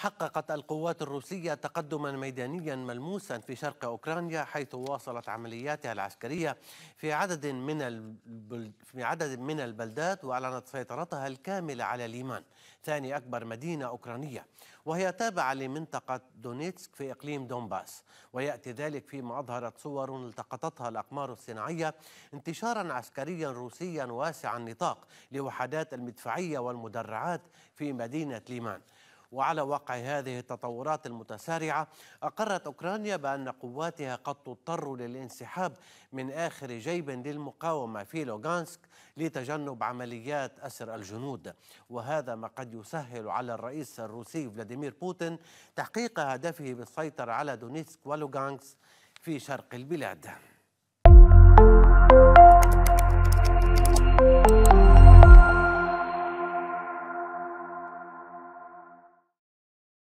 حققت القوات الروسية تقدما ميدانيا ملموسا في شرق أوكرانيا حيث واصلت عملياتها العسكرية في عدد من في عدد من البلدات وأعلنت سيطرتها الكاملة على ليمان ثاني أكبر مدينة أوكرانية وهي تابعة لمنطقة دونيتسك في إقليم دونباس ويأتي ذلك فيما أظهرت صور التقطتها الأقمار الصناعية انتشارا عسكريا روسيا واسع النطاق لوحدات المدفعية والمدرعات في مدينة ليمان وعلى وقع هذه التطورات المتسارعة أقرت أوكرانيا بأن قواتها قد تضطر للانسحاب من آخر جيب للمقاومة في لوغانسك لتجنب عمليات أسر الجنود وهذا ما قد يسهل على الرئيس الروسي فلاديمير بوتين تحقيق هدفه بالسيطرة على دونيتسك ولوغانسك في شرق البلاد